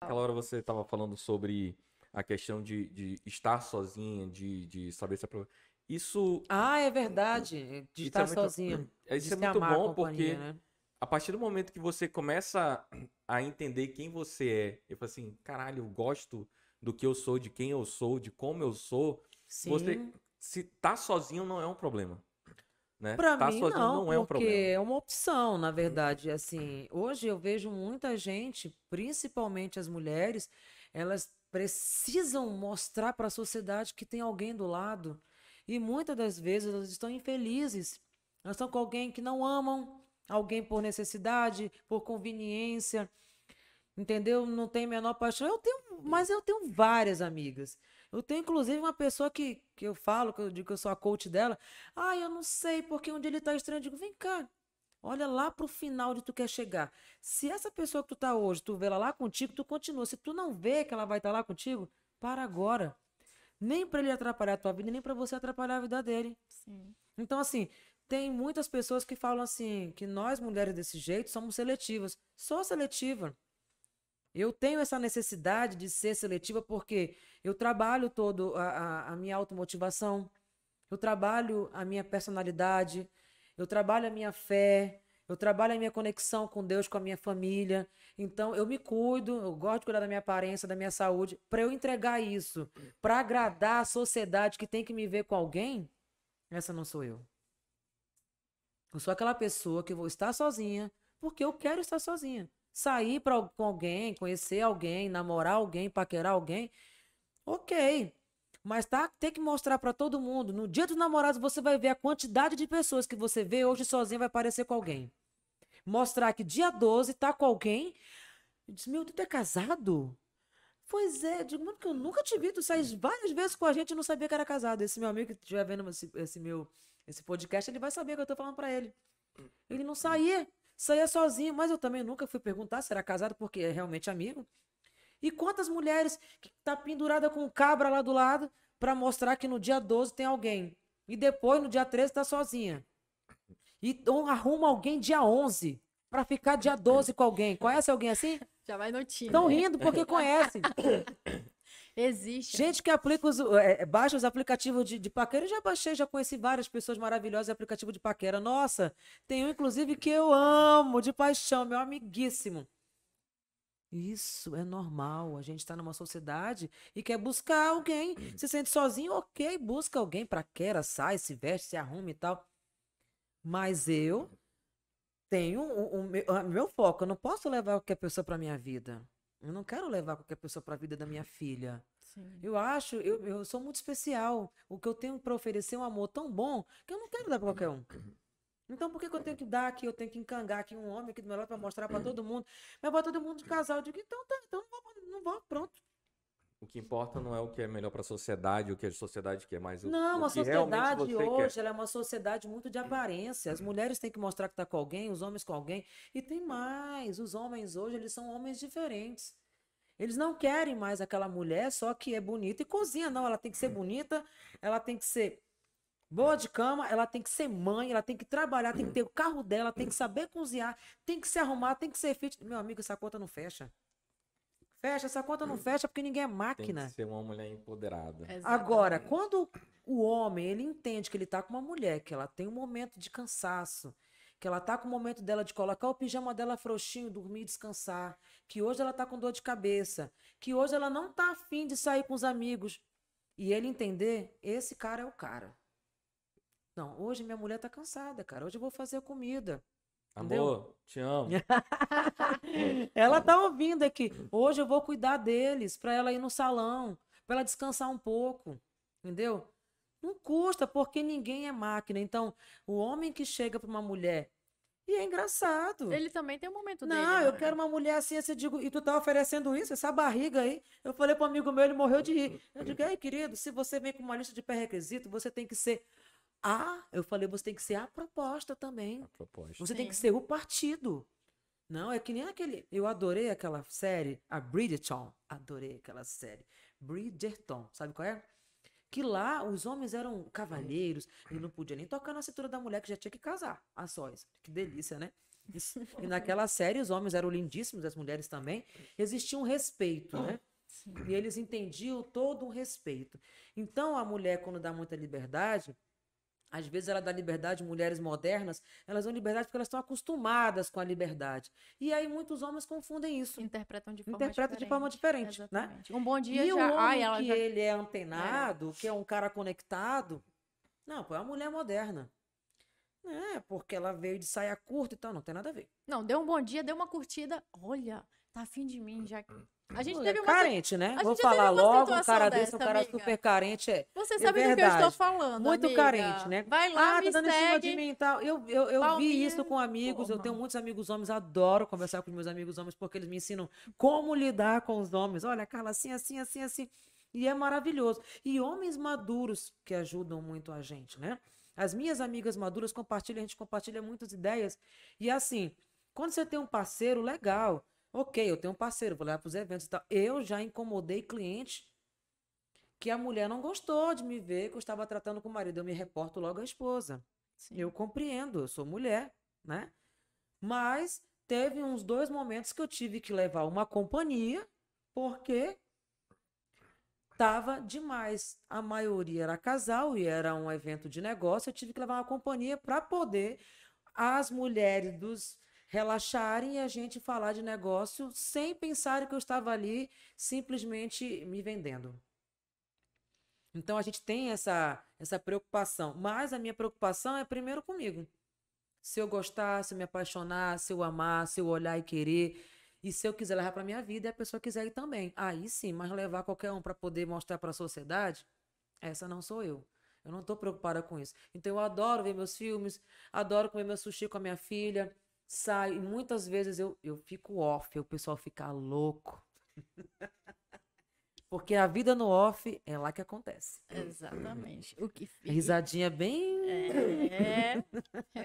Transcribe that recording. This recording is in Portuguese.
Aquela hora você estava falando sobre a questão de, de estar sozinha, de, de saber se aprovar. Isso. Ah, é verdade. De estar é sozinha. Isso é muito é, é bom porque né? a partir do momento que você começa a entender quem você é, eu falo assim, caralho, eu gosto do que eu sou, de quem eu sou, de como eu sou. Sim. Você se tá sozinho não é um problema. Né? Pra tá mim, sozinho não, não é um problema. Porque é uma opção, na uhum. verdade. Assim, hoje eu vejo muita gente, principalmente as mulheres, elas precisam mostrar para a sociedade que tem alguém do lado. E muitas das vezes elas estão infelizes. Elas estão com alguém que não amam, alguém por necessidade, por conveniência. Entendeu? Não tem menor paixão. Eu tenho, mas eu tenho várias amigas eu tenho, inclusive, uma pessoa que, que eu falo, que eu digo que eu sou a coach dela. Ah, eu não sei porque onde ele está estranho. Eu digo, vem cá, olha lá para o final de tu quer chegar. Se essa pessoa que tu tá hoje, tu vê ela lá contigo, tu continua. Se tu não vê que ela vai estar tá lá contigo, para agora. Nem para ele atrapalhar a tua vida, nem para você atrapalhar a vida dele. Sim. Então, assim, tem muitas pessoas que falam assim, que nós mulheres desse jeito somos seletivas. Sou seletiva. Eu tenho essa necessidade de ser seletiva porque eu trabalho todo a, a, a minha automotivação, eu trabalho a minha personalidade, eu trabalho a minha fé, eu trabalho a minha conexão com Deus, com a minha família. Então, eu me cuido, eu gosto de cuidar da minha aparência, da minha saúde, para eu entregar isso, para agradar a sociedade que tem que me ver com alguém. Essa não sou eu. Eu sou aquela pessoa que vou estar sozinha porque eu quero estar sozinha sair pra, com alguém, conhecer alguém, namorar alguém, paquerar alguém, ok. Mas tá, tem que mostrar para todo mundo. No dia dos namorados você vai ver a quantidade de pessoas que você vê hoje sozinho vai parecer com alguém. Mostrar que dia 12 tá com alguém. Eu disse, meu, tu é casado? Pois é, digo, muito que eu nunca te vi, tu saís várias vezes com a gente e não sabia que era casado. Esse meu amigo que estiver vendo esse, esse, meu esse podcast, ele vai saber que eu tô falando para ele. Ele não saía. Saía sozinho, mas eu também nunca fui perguntar se era casado, porque é realmente amigo. E quantas mulheres que tá pendurada com um cabra lá do lado para mostrar que no dia 12 tem alguém. E depois, no dia 13, tá sozinha. E ou, então, arruma alguém dia 11 para ficar dia 12 com alguém. Conhece alguém assim? Já vai no time. Estão rindo porque conhecem. Existe. Gente que aplica os, é, é, baixa os aplicativos de, de paquera. Eu já baixei, já conheci várias pessoas maravilhosas de aplicativo de paquera. Nossa, tem um, inclusive, que eu amo de paixão, meu amiguíssimo. Isso é normal. A gente está numa sociedade e quer buscar alguém. Hum. Se sente sozinho, ok, busca alguém, paquera, sai, se veste, se arruma e tal. Mas eu tenho o, o, o meu foco. Eu não posso levar qualquer pessoa para minha vida. Eu não quero levar qualquer pessoa para a vida da minha filha. Sim. Eu acho, eu, eu sou muito especial. O que eu tenho para oferecer é um amor tão bom que eu não quero dar para qualquer um. Então por que, que, eu tenho que dar aqui, eu tenho que encangar aqui um homem aqui do meu lado para mostrar para todo mundo? Mas para todo mundo de casal, eu digo, então tá, então não vou, não vou pronto. O que importa não é o que é melhor para a sociedade, o que a sociedade quer mais. Não, a sociedade hoje ela é uma sociedade muito de aparência. As mulheres têm que mostrar que está com alguém, os homens com alguém. E tem mais, os homens hoje eles são homens diferentes. Eles não querem mais aquela mulher só que é bonita e cozinha. Não, ela tem que ser bonita, ela tem que ser boa de cama, ela tem que ser mãe, ela tem que trabalhar, tem que ter o carro dela, tem que saber cozinhar, tem que se arrumar, tem que ser fit. Meu amigo, essa conta não fecha fecha, essa conta não fecha porque ninguém é máquina. Tem que ser uma mulher empoderada. Exatamente. Agora, quando o homem, ele entende que ele tá com uma mulher, que ela tem um momento de cansaço, que ela tá com o momento dela de colocar o pijama dela frouxinho, dormir e descansar, que hoje ela tá com dor de cabeça, que hoje ela não tá afim de sair com os amigos, e ele entender, esse cara é o cara. Não, hoje minha mulher tá cansada, cara. Hoje eu vou fazer comida. Amor, te amo. ela tá ouvindo aqui. Hoje eu vou cuidar deles para ela ir no salão, para ela descansar um pouco, entendeu? Não custa, porque ninguém é máquina. Então, o homem que chega para uma mulher e é engraçado. Ele também tem um momento dele. Não, eu né? quero uma mulher assim, assim, eu digo, e tu tá oferecendo isso, essa barriga aí. Eu falei para um amigo meu, ele morreu de rir. Eu digo, ai, querido, se você vem com uma lista de pré-requisito, você tem que ser a. Ah, eu falei, você tem que ser a proposta também. A proposta. Você Sim. tem que ser o partido. Não, é que nem aquele. Eu adorei aquela série, a Bridgerton. Adorei aquela série. Bridgerton, sabe qual é? Que lá os homens eram cavalheiros e não podia nem tocar na cintura da mulher que já tinha que casar. A sós. Que delícia, né? E naquela série os homens eram lindíssimos, as mulheres também. Existia um respeito, né? Sim. E eles entendiam todo um respeito. Então a mulher, quando dá muita liberdade, às vezes ela dá liberdade, mulheres modernas, elas dão liberdade porque elas estão acostumadas com a liberdade. E aí muitos homens confundem isso. Interpretam de forma Interpretam diferente. de forma diferente, né? Exatamente. né? Um bom dia e já... o homem Ai, ela que já... ele é antenado, é. que é um cara conectado, não, pô, é uma mulher moderna. É, porque ela veio de saia curta e então tal, não tem nada a ver. Não, deu um bom dia, deu uma curtida, olha, tá afim de mim, já a gente teve uma carente, né? Vou falar logo, um cara desse, um cara amiga. super carente. É, Você é sabe é do que eu estou falando, Muito amiga. carente, né? Vai lá, ah, me tá dando em cima de mim e tal. Eu, eu, eu vi isso com amigos, Porra. eu tenho muitos amigos homens, adoro conversar com meus amigos homens, porque eles me ensinam como lidar com os homens. Olha, Carla, assim, assim, assim, assim. E é maravilhoso. E homens maduros que ajudam muito a gente, né? As minhas amigas maduras compartilham, a gente compartilha muitas ideias. E assim, quando você tem um parceiro legal, Ok, eu tenho um parceiro, vou levar para os eventos e tal. Eu já incomodei cliente que a mulher não gostou de me ver, que eu estava tratando com o marido. Eu me reporto logo à esposa. Sim. Eu compreendo, eu sou mulher, né? Mas teve uns dois momentos que eu tive que levar uma companhia, porque tava demais. A maioria era casal e era um evento de negócio, eu tive que levar uma companhia para poder as mulheres dos relaxarem e a gente falar de negócio sem pensar que eu estava ali simplesmente me vendendo. Então a gente tem essa, essa preocupação. Mas a minha preocupação é primeiro comigo. Se eu gostar, se eu me apaixonar, se eu amar, se eu olhar e querer. E se eu quiser levar para minha vida e a pessoa quiser ir também. Aí sim, mas levar qualquer um para poder mostrar para a sociedade, essa não sou eu. Eu não estou preocupada com isso. Então eu adoro ver meus filmes, adoro comer meu sushi com a minha filha, saio e muitas vezes eu, eu fico off, o pessoal fica louco. Porque a vida no off é lá que acontece. Exatamente. O que fica... Risadinha bem. É.